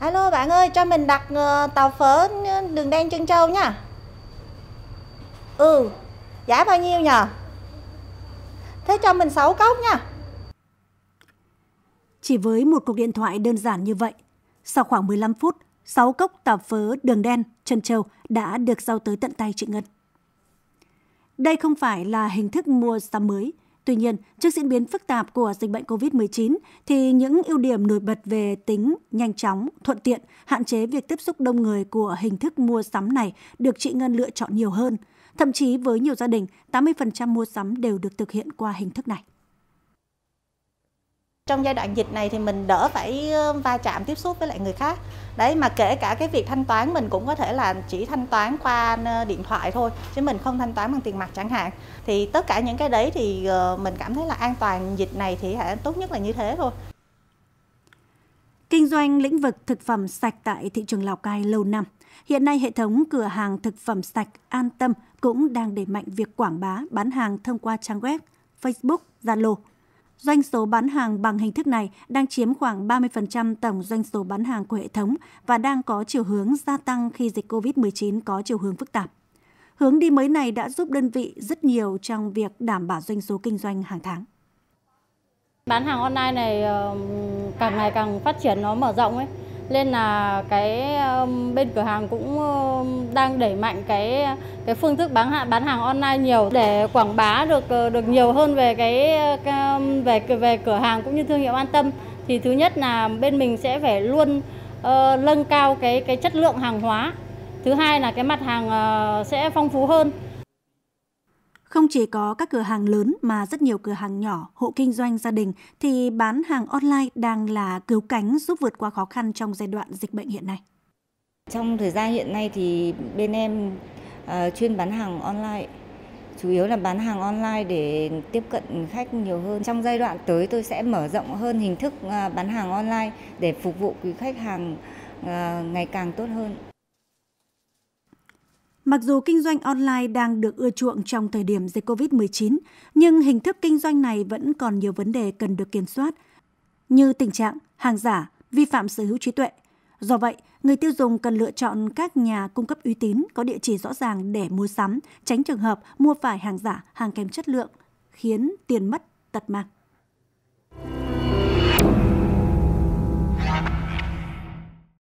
Alo bạn ơi, cho mình đặt ờ, tàu phở đường đen Trân Châu nha. Ừ, giá bao nhiêu nhờ? Thế cho mình 6 cốc nha. Chỉ với một cuộc điện thoại đơn giản như vậy, sau khoảng 15 phút, 6 cốc tàu phở đường đen Trân Châu đã được giao tới tận tay chị Ngân. Đây không phải là hình thức mua sắm mới, Tuy nhiên, trước diễn biến phức tạp của dịch bệnh COVID-19 thì những ưu điểm nổi bật về tính nhanh chóng, thuận tiện, hạn chế việc tiếp xúc đông người của hình thức mua sắm này được chị Ngân lựa chọn nhiều hơn. Thậm chí với nhiều gia đình, 80% mua sắm đều được thực hiện qua hình thức này trong giai đoạn dịch này thì mình đỡ phải ờ, va chạm tiếp xúc với lại người khác đấy mà kể cả cái việc thanh toán mình cũng có thể là chỉ thanh toán qua ờ, điện thoại thôi chứ mình không thanh toán bằng tiền mặt chẳng hạn thì tất cả những cái đấy thì ờ, mình cảm thấy là an toàn dịch này thì tốt nhất là như thế thôi Kinh doanh lĩnh vực thực phẩm sạch tại thị trường Lào Cai lâu năm, hiện nay hệ thống cửa hàng thực phẩm sạch An Tâm cũng đang đẩy mạnh việc quảng bá bán hàng thông qua trang web, Facebook, Zalo Doanh số bán hàng bằng hình thức này đang chiếm khoảng 30% tổng doanh số bán hàng của hệ thống và đang có chiều hướng gia tăng khi dịch COVID-19 có chiều hướng phức tạp. Hướng đi mới này đã giúp đơn vị rất nhiều trong việc đảm bảo doanh số kinh doanh hàng tháng. Bán hàng online này ờ, càng ngày càng phát triển nó mở rộng ấy nên là cái bên cửa hàng cũng đang đẩy mạnh cái cái phương thức bán hàng bán hàng online nhiều để quảng bá được ờ, được nhiều hơn về cái về về cửa hàng cũng như thương hiệu an tâm thì thứ nhất là bên mình sẽ phải luôn uh, nâng cao cái cái chất lượng hàng hóa thứ hai là cái mặt hàng uh, sẽ phong phú hơn không chỉ có các cửa hàng lớn mà rất nhiều cửa hàng nhỏ, hộ kinh doanh gia đình thì bán hàng online đang là cứu cánh giúp vượt qua khó khăn trong giai đoạn dịch bệnh hiện nay. Trong thời gian hiện nay thì bên em uh, chuyên bán hàng online chủ yếu là bán hàng online để tiếp cận khách nhiều hơn. Trong giai đoạn tới tôi sẽ mở rộng hơn hình thức à, bán hàng online để phục vụ quý khách hàng à, ngày càng tốt hơn. Mặc dù kinh doanh online đang được ưa chuộng trong thời điểm dịch COVID-19, nhưng hình thức kinh doanh này vẫn còn nhiều vấn đề cần được kiểm soát, như tình trạng hàng giả, vi phạm sở hữu trí tuệ. Do vậy, người tiêu dùng cần lựa chọn các nhà cung cấp uy tín có địa chỉ rõ ràng để mua sắm, tránh trường hợp mua phải hàng giả, hàng kém chất lượng, khiến tiền mất tật mang.